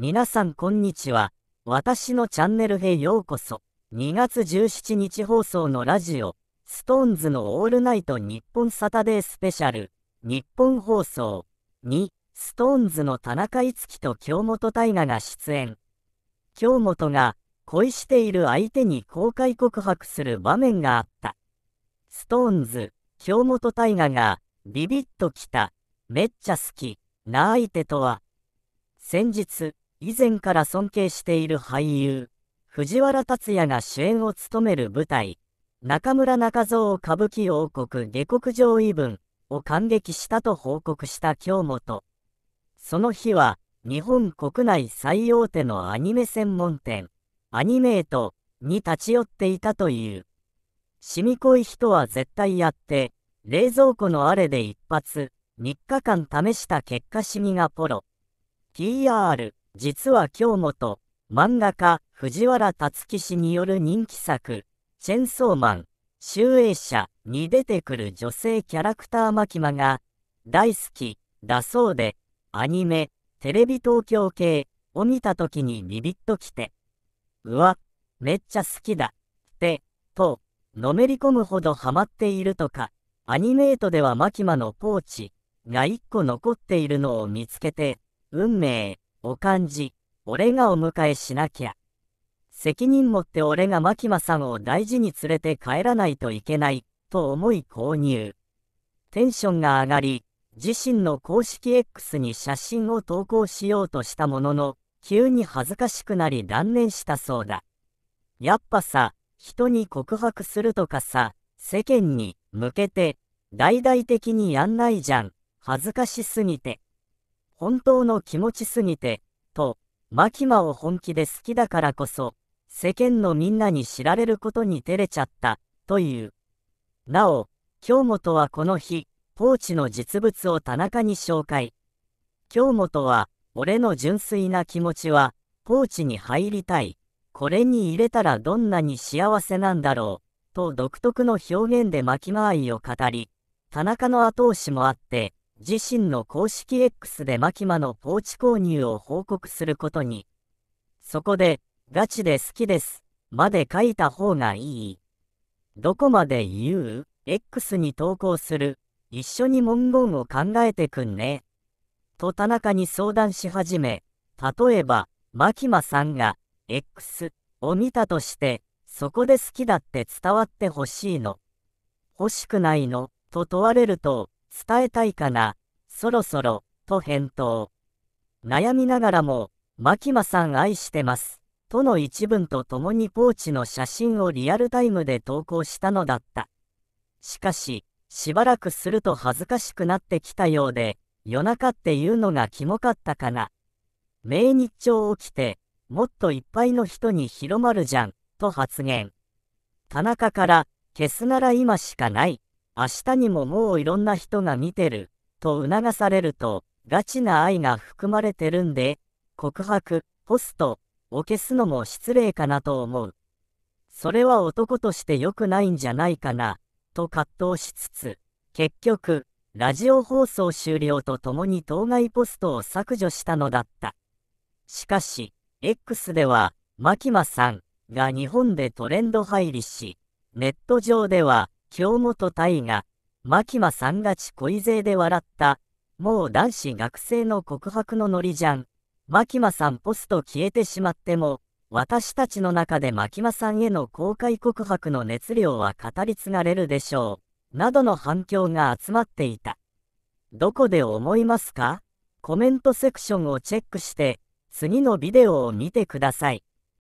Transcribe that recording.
皆さんこんにちは。私のチャンネルへようこそ。2月17日放送のラジオ、ストーンズのオールナイト日本サタデースペシャル、日本放送に、ストーンズの田中樹と京本大我が出演。京本が恋している相手に公開告白する場面があった。ストーンズ、京本大我が、ビビッときた、めっちゃ好き、な相手とは。先日、以前から尊敬している俳優、藤原竜也が主演を務める舞台、中村中蔵歌舞伎王国下国上異文を感激したと報告した京本。その日は、日本国内最大手のアニメ専門店、アニメートに立ち寄っていたという。染み濃い人は絶対やって、冷蔵庫のあれで一発、3日間試した結果シミがポロ。t r 実は京本、漫画家藤原達樹氏による人気作、チェンソーマン、集英社に出てくる女性キャラクターマキマが大好きだそうで、アニメ、テレビ東京系を見た時にビビッときて、うわ、めっちゃ好きだ、って、と、のめり込むほどハマっているとか、アニメートではマキマのポーチが1個残っているのを見つけて、運命お感じ、俺がお迎えしなきゃ。責任持って俺が牧間さんを大事に連れて帰らないといけない、と思い購入。テンションが上がり、自身の公式 X に写真を投稿しようとしたものの、急に恥ずかしくなり断念したそうだ。やっぱさ、人に告白するとかさ、世間に向けて、大々的にやんないじゃん。恥ずかしすぎて。本当の気持ちすぎて、と、マキマを本気で好きだからこそ、世間のみんなに知られることに照れちゃった、という。なお、京本はこの日、ポーチの実物を田中に紹介。京本は、俺の純粋な気持ちは、ポーチに入りたい。これに入れたらどんなに幸せなんだろう、と独特の表現で巻き回りを語り、田中の後押しもあって、自身の公式 X でマキマのポーチ購入を報告することに。そこで、ガチで好きです、まで書いた方がいい。どこまで言う ?X に投稿する。一緒に文言を考えてくんね。と田中に相談し始め、例えば、マキマさんが、X を見たとして、そこで好きだって伝わってほしいの。欲しくないのと問われると、伝えたいかな、そろそろ、と返答。悩みながらも、マキマさん愛してます、との一文と共にポーチの写真をリアルタイムで投稿したのだった。しかし、しばらくすると恥ずかしくなってきたようで、夜中っていうのがキモかったかな。明日帳起きて、もっといっぱいの人に広まるじゃん、と発言。田中から、消すなら今しかない、明日にももういろんな人が見てる、と促されると、ガチな愛が含まれてるんで、告白、ポスト、を消すのも失礼かなと思う。それは男として良くないんじゃないかな、と葛藤しつつ、結局、ラジオ放送終了とともに当該ポストを削除したのだった。しかし、X では、マキマさんが日本でトレンド入りし、ネット上では、京本大我、牧間さんがち恋勢で笑った。もう男子学生の告白のノリじゃん。牧間さんポスト消えてしまっても、私たちの中で牧間さんへの公開告白の熱量は語り継がれるでしょう。などの反響が集まっていた。どこで思いますかコメントセクションをチェックして、次のビデオを見てください。